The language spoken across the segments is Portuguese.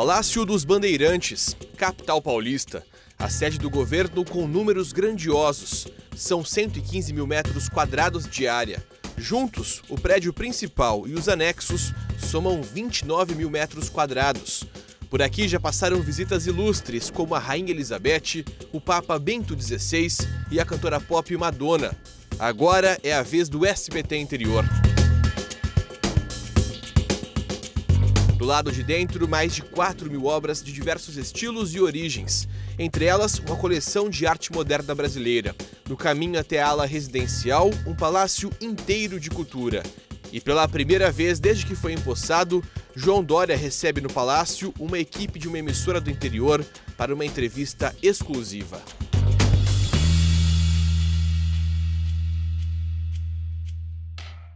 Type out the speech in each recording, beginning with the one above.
Palácio dos Bandeirantes, capital paulista. A sede do governo com números grandiosos. São 115 mil metros quadrados de área. Juntos, o prédio principal e os anexos somam 29 mil metros quadrados. Por aqui já passaram visitas ilustres como a Rainha Elizabeth, o Papa Bento XVI e a cantora pop Madonna. Agora é a vez do SBT Interior. Do lado de dentro, mais de 4 mil obras de diversos estilos e origens, entre elas uma coleção de arte moderna brasileira. No caminho até a ala residencial, um palácio inteiro de cultura. E pela primeira vez desde que foi empossado, João Dória recebe no palácio uma equipe de uma emissora do interior para uma entrevista exclusiva.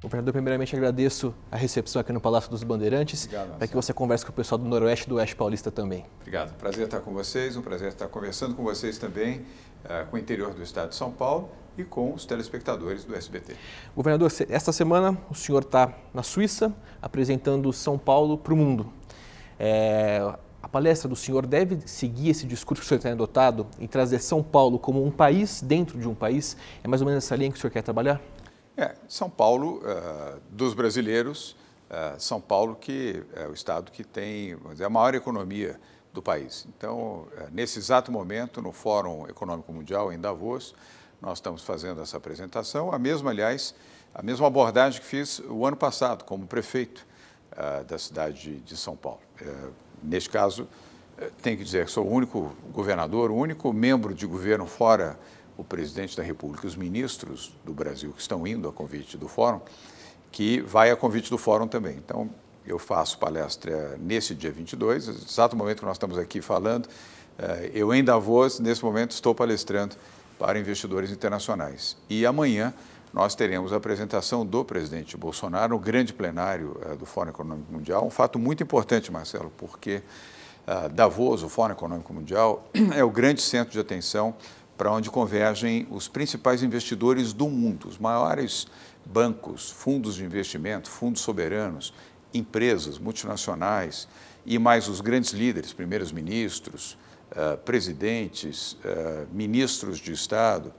Governador, primeiramente agradeço a recepção aqui no Palácio dos Bandeirantes, Obrigado, para que você converse com o pessoal do Noroeste e do Oeste Paulista também. Obrigado, prazer estar com vocês, um prazer estar conversando com vocês também, uh, com o interior do estado de São Paulo e com os telespectadores do SBT. Governador, esta semana o senhor está na Suíça apresentando São Paulo para o mundo. É, a palestra do senhor deve seguir esse discurso que o senhor tem adotado em trazer São Paulo como um país dentro de um país? É mais ou menos essa linha que o senhor quer trabalhar? É, São Paulo, uh, dos brasileiros, uh, São Paulo que é o estado que tem dizer, a maior economia do país. Então, uh, nesse exato momento, no Fórum Econômico Mundial em Davos, nós estamos fazendo essa apresentação, a mesma, aliás, a mesma abordagem que fiz o ano passado como prefeito da cidade de São Paulo. neste caso, tem que dizer que sou o único governador, o único membro de governo fora o presidente da República, os ministros do Brasil que estão indo a convite do fórum, que vai a convite do fórum também. Então, eu faço palestra nesse dia 22, exato momento que nós estamos aqui falando. Eh, eu em Davos, nesse momento, estou palestrando para investidores internacionais. E amanhã nós teremos a apresentação do presidente Bolsonaro, no grande plenário eh, do Fórum Econômico Mundial. Um fato muito importante, Marcelo, porque ah, Davos, o Fórum Econômico Mundial, é o grande centro de atenção para onde convergem os principais investidores do mundo, os maiores bancos, fundos de investimento, fundos soberanos, empresas multinacionais e mais os grandes líderes, primeiros ministros, eh, presidentes, eh, ministros de Estado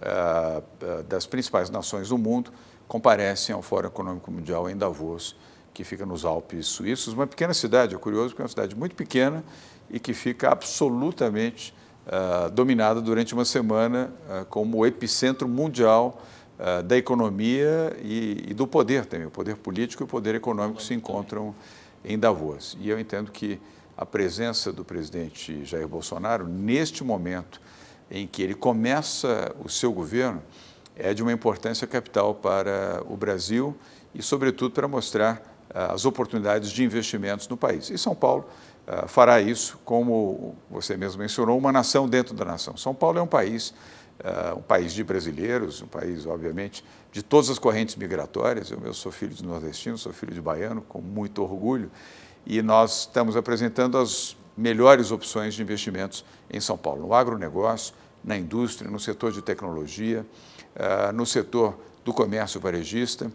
eh, das principais nações do mundo comparecem ao Fórum Econômico Mundial em Davos, que fica nos Alpes suíços, uma pequena cidade, é curioso, porque é uma cidade muito pequena e que fica absolutamente ah, dominada durante uma semana uh, como o epicentro mundial uh, da economia e, e, do poder também. O poder político e o poder econômico se encontram em Davos. E eu entendo que a presença do presidente Jair Bolsonaro, neste momento em que ele começa o seu governo, é de uma importância capital para o Brasil e, sobretudo, para mostrar as oportunidades de investimentos no país. E São Paulo ah, fará isso, como você mesmo mencionou, uma nação dentro da nação. São Paulo é um país, uh, um país de brasileiros, um país, obviamente, de todas as correntes migratórias. Eu, eu sou filho de nordestino, sou filho de baiano, com muito orgulho, e nós estamos apresentando as melhores opções de investimentos em São Paulo, no agronegócio, na indústria, no setor de tecnologia, ah, no setor do comércio varejista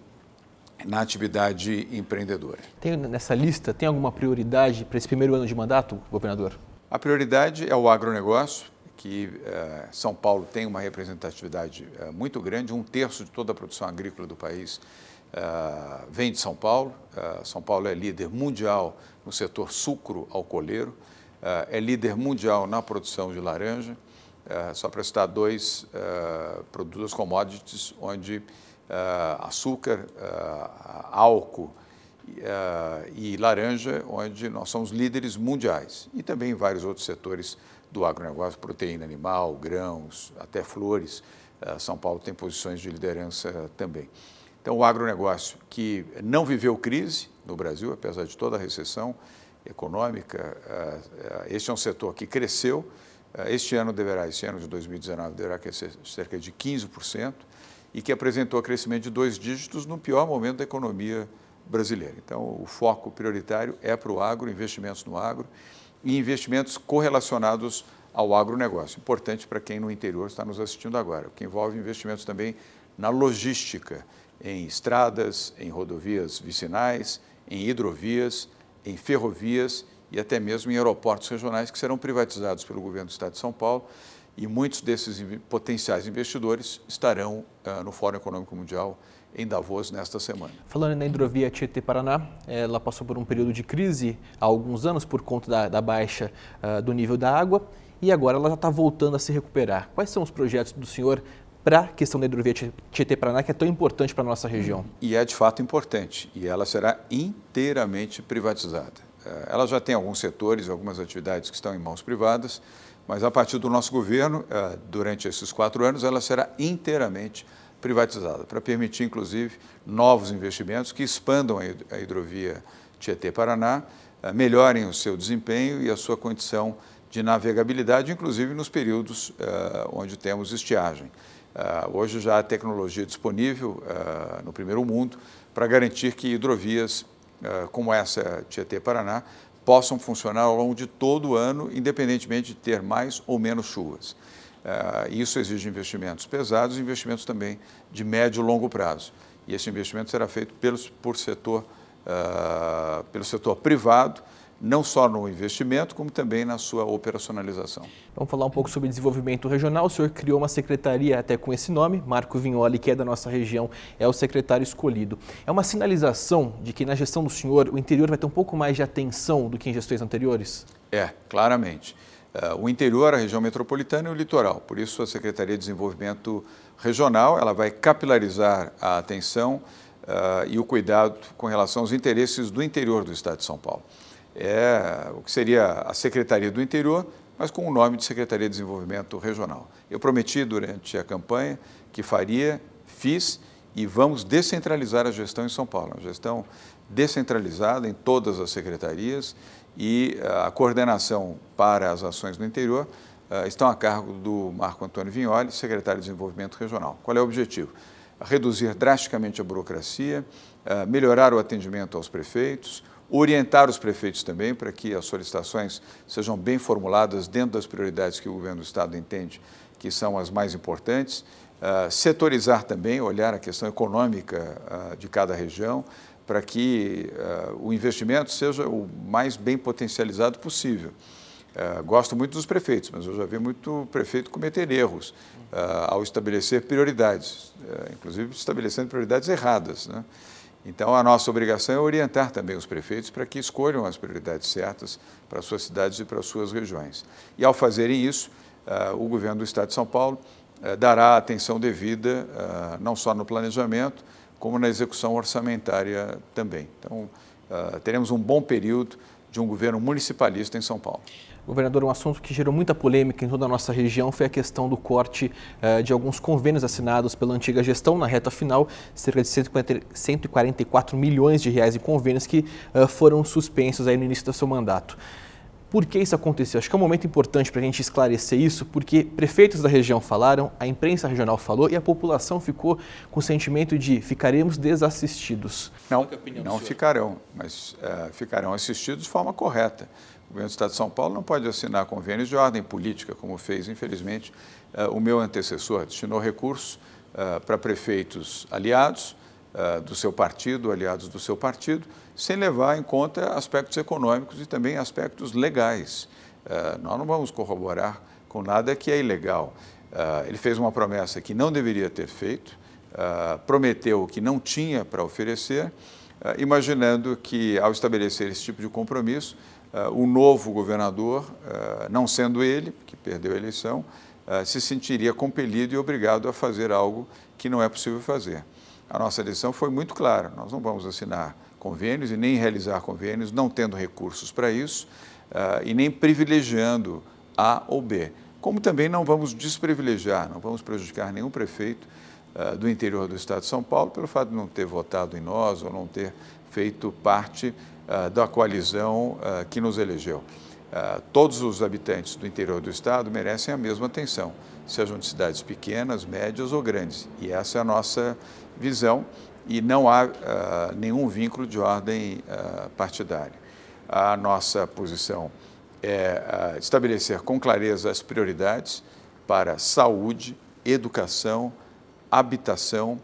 na atividade empreendedora. Tem nessa lista, tem alguma prioridade para esse primeiro ano de mandato, governador? A prioridade é o agronegócio, que eh, São Paulo tem uma representatividade eh, muito grande, um terço de toda a produção agrícola do país eh, vem de São Paulo. São Paulo é líder mundial no setor sucro alcooleiro, é líder mundial na produção de laranja, só para citar dois produtos commodities onde uh, açúcar, uh, álcool uh, e laranja, onde nós somos líderes mundiais. E também em vários outros setores do agronegócio, proteína animal, grãos, até flores. São Paulo tem posições de liderança também. Então, o agronegócio que não viveu crise no Brasil, apesar de toda a recessão econômica, este é um setor que cresceu. Este ano deverá, este ano de 2019, deverá crescer cerca de 15% e que apresentou crescimento de dois dígitos no pior momento da economia brasileira. Então, o foco prioritário é para o agro, investimentos no agro e investimentos correlacionados ao agronegócio. Importante para quem no interior está nos assistindo agora, que envolve investimentos também na logística, em estradas, em rodovias vicinais, em hidrovias, em ferrovias e até mesmo em aeroportos regionais que serão privatizados pelo governo do Estado de São Paulo e muitos desses potenciais investidores estarão uh, no Fórum Econômico Mundial em Davos nesta semana. Falando na hidrovia Tietê-Paraná, ela passou por um período de crise há alguns anos por conta da, da baixa uh, do nível da água e agora ela já está voltando a se recuperar. Quais são os projetos do senhor para a questão da hidrovia Tietê-Paraná, que é tão importante para a nossa região? E é de fato importante e ela será inteiramente privatizada. Ah, ela já tem alguns setores, algumas atividades que estão em mãos privadas, mas a partir do nosso governo, eh, durante esses quatro anos, ela será inteiramente privatizada, para permitir, inclusive, novos investimentos que expandam a hidrovia Tietê-Paraná, eh, melhorem o seu desempenho e a sua condição de navegabilidade, inclusive nos períodos eh, onde temos estiagem. hoje já há tecnologia disponível no primeiro mundo para garantir que hidrovias como essa Tietê-Paraná possam funcionar ao longo de todo o ano, independentemente de ter mais ou menos chuvas. Ah, isso exige investimentos pesados e investimentos também de médio e longo prazo. E esse investimento será feito pelos, por setor, ah, pelo setor privado, não só no investimento, como também na sua operacionalização. Vamos falar um pouco sobre desenvolvimento regional. O senhor criou uma secretaria até com esse nome, Marco Vignoli, que é da nossa região, é o secretário escolhido. É uma sinalização de que na gestão do senhor o interior vai ter um pouco mais de atenção do que em gestões anteriores? É, claramente. Eh, o interior, a região metropolitana e o litoral. Por isso, a Secretaria de Desenvolvimento Regional ela vai capilarizar a atenção uh, e o cuidado com relação aos interesses do interior do Estado de São Paulo é o que seria a Secretaria do Interior, mas com o nome de Secretaria de Desenvolvimento Regional. Eu prometi durante a campanha que faria, fiz e vamos descentralizar a gestão em São Paulo. uma gestão descentralizada em todas as secretarias e ah, a coordenação para as ações no interior ah, estão a cargo do Marco Antônio Vignoli, secretário de Desenvolvimento Regional. Qual é o objetivo? Reduzir drasticamente a burocracia, ah, melhorar o atendimento aos prefeitos, orientar os prefeitos também para que as solicitações sejam bem formuladas dentro das prioridades que o governo do Estado entende que são as mais importantes, uh, setorizar também, olhar a questão econômica uh, de cada região, para que uh, o investimento seja o mais bem potencializado possível. Uh, gosto muito dos prefeitos, mas eu já vi muito prefeito cometer erros uh, ao estabelecer prioridades, uh, inclusive estabelecendo prioridades erradas. Né? Então, a nossa obrigação é orientar também os prefeitos para que escolham as prioridades certas para suas cidades e para suas regiões. E, ao fazerem isso, ah, o governo do Estado de São Paulo ah, dará atenção devida, ah, não só no planejamento, como na execução orçamentária também. Então, teremos um bom período de um governo municipalista em São Paulo. Governador, um assunto que gerou muita polêmica em toda a nossa região foi a questão do corte eh, de alguns convênios assinados pela antiga gestão na reta final, cerca de 144 milhões de reais em convênios que eh, foram suspensos aí no início do seu mandato. Por que isso aconteceu? Acho que é um momento importante para a gente esclarecer isso, porque prefeitos da região falaram, a imprensa regional falou e a população ficou com o sentimento de ficaremos desassistidos. Não, é não ficarão, mas uh, ficarão assistidos de forma correta. O governo do Estado de São Paulo não pode assinar convênios de ordem política, como fez, infelizmente, eh, o meu antecessor. Destinou recursos eh, para prefeitos aliados eh, do seu partido, aliados do seu partido, sem levar em conta aspectos econômicos e também aspectos legais. Nós não vamos corroborar com nada que é ilegal. Ele fez uma promessa que não deveria ter feito, prometeu o que não tinha para oferecer, imaginando que, ao estabelecer esse tipo de compromisso, eh, o novo governador, eh, não sendo ele, que perdeu a eleição, eh, se sentiria compelido e obrigado a fazer algo que não é possível fazer. A nossa decisão foi muito clara: nós não vamos assinar convênios e nem realizar convênios, não tendo recursos para isso e nem privilegiando A ou B. Como também não vamos desprivilegiar, não vamos prejudicar nenhum prefeito do interior do Estado de São Paulo pelo fato de não ter votado em nós ou não ter feito parte ah, da coalizão ah, que nos elegeu. Ah, todos os habitantes do interior do Estado merecem a mesma atenção, sejam de cidades pequenas, médias ou grandes. E essa é a nossa visão e não há nenhum vínculo de ordem partidária. A nossa posição é estabelecer com clareza as prioridades para saúde, educação, habitação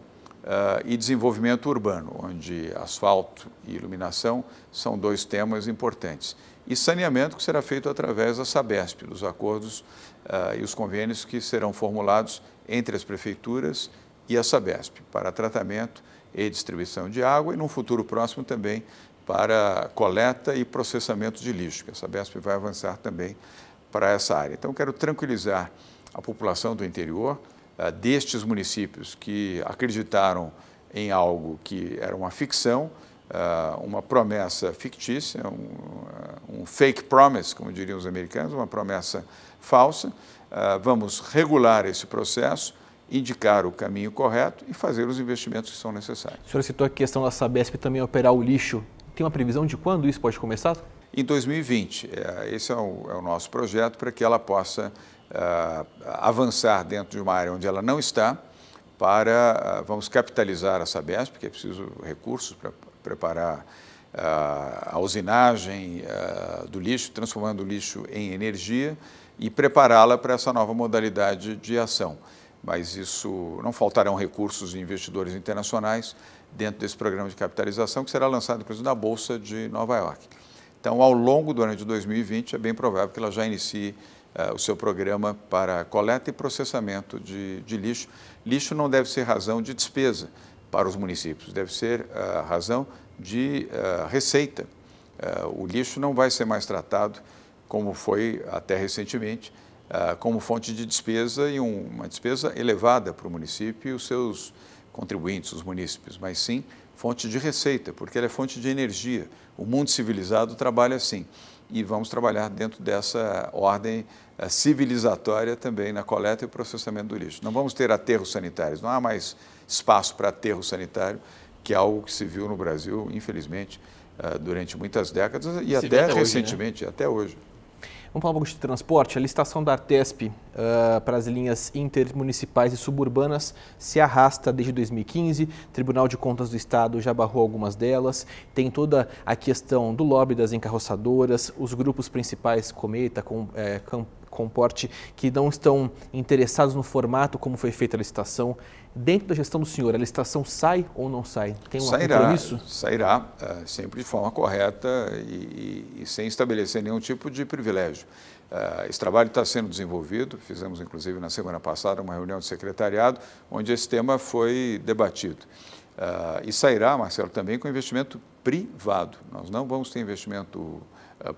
Uh, e desenvolvimento urbano, onde asfalto e iluminação são dois temas importantes. E saneamento, que será feito através da SABESP, dos acordos uh, e os convênios que serão formulados entre as prefeituras e a SABESP, para tratamento e distribuição de água e, num futuro próximo, também para coleta e processamento de lixo, que a SABESP vai avançar também para essa área. Então, quero tranquilizar a população do interior, eh, destes municípios que acreditaram em algo que era uma ficção, eh, uma promessa fictícia, eh, um, fake promise, como diriam os americanos, uma promessa falsa. vamos regular esse processo, indicar o caminho correto e fazer os investimentos que são necessários. O senhor citou a questão da Sabesp também operar o lixo. Tem uma previsão de quando isso pode começar? Em 2020. Esse é, é o nosso projeto para que ela possa uh, avançar dentro de uma área onde ela não está, para, uh, vamos capitalizar a Sabesp, porque é preciso recursos para preparar ah, a usinagem do lixo, transformando o lixo em energia e prepará-la para essa nova modalidade de ação. Mas isso não faltarão recursos de investidores internacionais dentro desse programa de capitalização que será lançado, inclusive, na Bolsa de Nova York. Então, ao longo do ano de 2020, é bem provável que ela já inicie uh, o seu programa para coleta e processamento de, de, lixo. Lixo não deve ser razão de despesa para os municípios, deve ser uh, razão de uh, receita. o lixo não vai ser mais tratado, como foi até recentemente, como fonte de despesa e um, uma despesa elevada para o município e os seus contribuintes, os municípios. mas sim fonte de receita, porque ela é fonte de energia. O mundo civilizado trabalha assim. E vamos trabalhar dentro dessa ordem eh, civilizatória também na coleta e processamento do lixo. Não vamos ter aterros sanitários, não há mais espaço para aterro sanitário, que é algo que se viu no Brasil, infelizmente, eh, durante muitas décadas e se até recentemente, hoje, né? até hoje. Vamos falar um pouco de transporte. A licitação da Artesp uh, para as linhas intermunicipais e suburbanas se arrasta desde 2015. O Tribunal de Contas do Estado já barrou algumas delas. Tem toda a questão do lobby das encarroçadoras, os grupos principais Cometa, com, é, eh, Campo comporte, que não estão interessados no formato como foi feita a licitação. Dentro da gestão do senhor, a licitação sai ou não sai? Tem um sairá, compromisso? Sairá, eh, sempre de forma correta e, e, e, sem estabelecer nenhum tipo de privilégio. Eh, esse trabalho está sendo desenvolvido, fizemos inclusive na semana passada uma reunião de secretariado, onde esse tema foi debatido. Eh, e sairá, Marcelo, também com investimento privado. Nós não vamos ter investimento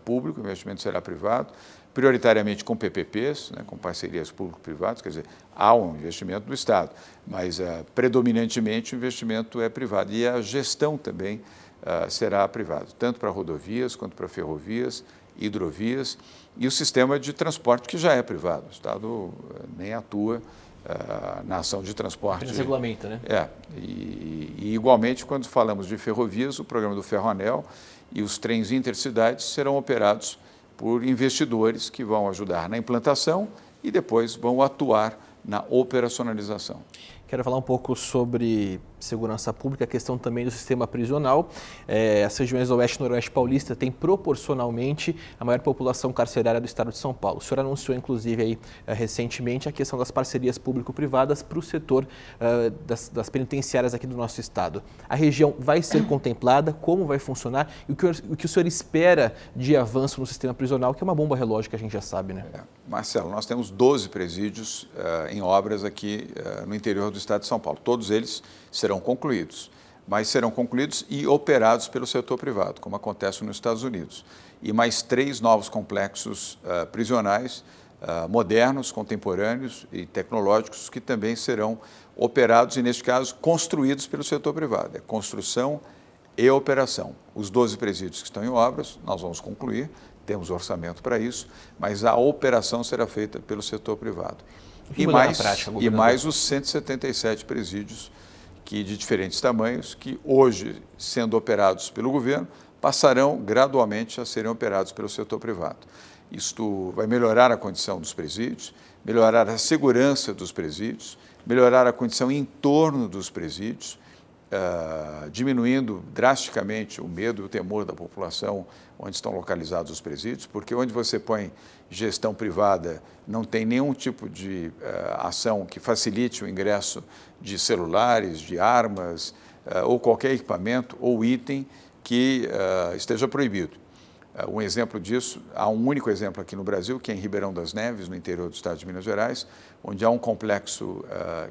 público, o investimento será privado prioritariamente com PPPs, né, com parcerias público-privadas, quer dizer, há um investimento do Estado, mas uh, predominantemente o investimento é privado e a gestão também uh, será privada, tanto para rodovias quanto para ferrovias, hidrovias e o sistema de transporte que já é privado, o Estado eh, nem atua Uh, na ação de transporte. Regulamento, né? É. E, e, igualmente, quando falamos de ferrovias, o programa do Ferroanel e os trens intercidades serão operados por investidores que vão ajudar na implantação e depois vão atuar na operacionalização. Quero falar um pouco sobre segurança pública, a questão também do sistema prisional. É, as regiões Oeste e Noroeste Paulista têm proporcionalmente a maior população carcerária do estado de São Paulo. O senhor anunciou, inclusive, aí, é, recentemente a questão das parcerias público-privadas para o setor uh, das, das, penitenciárias aqui do nosso estado. A região vai ser contemplada? Como vai funcionar? E o que, o que o senhor espera de avanço no sistema prisional, que é uma bomba relógio que a gente já sabe, né? É. Marcelo, nós temos 12 presídios uh, em obras aqui uh, no interior do Estado de São Paulo. Todos eles serão concluídos, mas serão concluídos e operados pelo setor privado, como acontece nos Estados Unidos. E mais três novos complexos uh, prisionais, uh, modernos, contemporâneos e tecnológicos, que também serão operados e, neste caso, construídos pelo setor privado. É construção e operação. Os 12 presídios que estão em obras, nós vamos concluir, temos orçamento para isso, mas a operação será feita pelo setor privado e mais, prática, e mais os 177 presídios que, de diferentes tamanhos que hoje, sendo operados pelo governo, passarão gradualmente a serem operados pelo setor privado. Isto vai melhorar a condição dos presídios, melhorar a segurança dos presídios, melhorar a condição em torno dos presídios, uh, diminuindo drasticamente o medo e o temor da população onde estão localizados os presídios, porque onde você põe gestão privada não tem nenhum tipo de uh, ação que facilite o ingresso de celulares, de armas uh, ou qualquer equipamento ou item que uh, esteja proibido. um exemplo disso, há um único exemplo aqui no Brasil, que é em Ribeirão das Neves, no interior do estado de Minas Gerais, onde há um complexo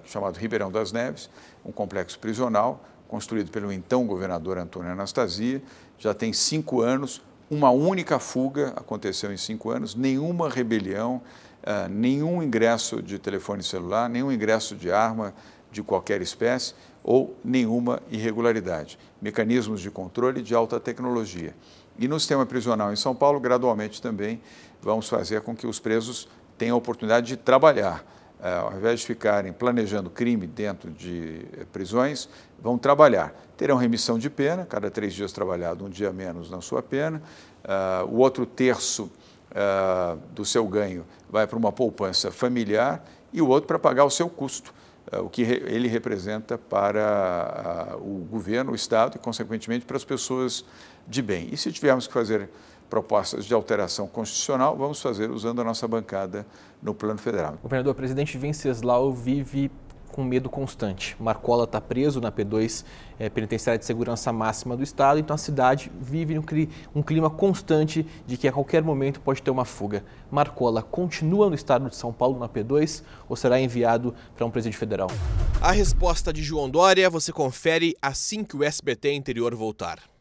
chamado Ribeirão das Neves, um complexo prisional construído pelo então governador Antônio Anastasia, já tem cinco anos, uma única fuga aconteceu em cinco anos, nenhuma rebelião, uh, nenhum ingresso de telefone celular, nenhum ingresso de arma de qualquer espécie ou nenhuma irregularidade. Mecanismos de controle de alta tecnologia. E no sistema prisional em São Paulo, gradualmente também vamos fazer com que os presos tenham a oportunidade de trabalhar é, ao invés de ficarem planejando crime dentro de eh, prisões, vão trabalhar. Terão remissão de pena, cada três dias trabalhado, um dia menos na sua pena. É, o outro terço é, do seu ganho vai para uma poupança familiar e o outro para pagar o seu custo, o que ele representa para o governo, o Estado e, consequentemente, para as pessoas de bem. E se tivermos que fazer propostas de alteração constitucional, vamos fazer usando a nossa bancada no plano federal. Governador, o presidente Venceslau vive com medo constante. Marcola está preso na P2 é, Penitenciária de Segurança Máxima do Estado, então a cidade vive um clima constante de que a qualquer momento pode ter uma fuga. Marcola continua no estado de São Paulo na P2 ou será enviado para um presídio federal? A resposta de João Dória você confere assim que o SBT Interior voltar.